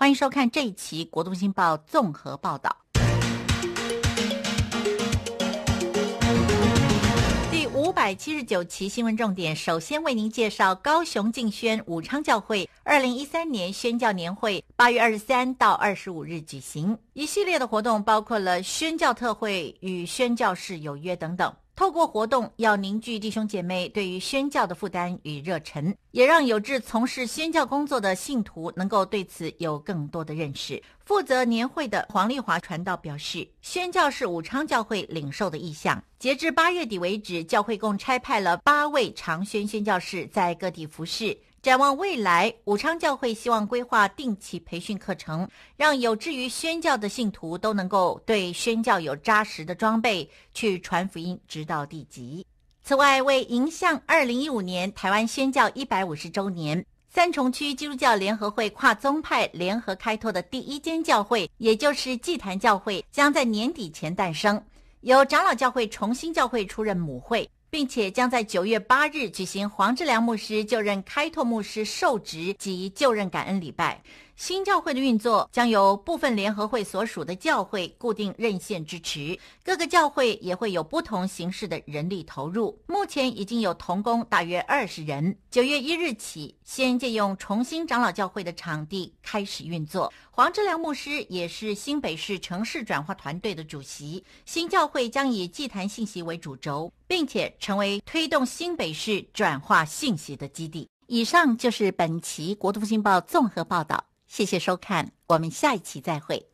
欢迎收看这一期《国东新报》综合报道，第五百七十九期新闻重点，首先为您介绍高雄敬宣武昌教会二零一三年宣教年会，八月二十三到二十五日举行，一系列的活动包括了宣教特会与宣教士有约等等。透过活动，要凝聚弟兄姐妹对于宣教的负担与热忱，也让有志从事宣教工作的信徒能够对此有更多的认识。负责年会的黄丽华传道表示，宣教是武昌教会领受的意向。截至八月底为止，教会共差派了八位长宣宣教士在各地服侍，展望未来，武昌教会希望规划定期培训课程，让有志于宣教的信徒都能够对宣教有扎实的装备，去传福音直到地极。此外，为迎向二零一五年台湾宣教一百五十周年，三重区基督教联合会跨宗派联合开拓的第一间教会，也就是祭坛教会，将在年底前诞生，由长老教会重新教会出任母会。并且将在九月八日举行黄志良牧师就任开拓牧师授职及就任感恩礼拜。新教会的运作将由部分联合会所属的教会固定任现支持，各个教会也会有不同形式的人力投入。目前已经有童工大约二十人。九月一日起，先借用重新长老教会的场地开始运作。黄志良牧师也是新北市城市转化团队的主席。新教会将以祭坛信息为主轴，并且成为推动新北市转化信息的基地。以上就是本期《国都复兴报》综合报道。谢谢收看，我们下一期再会。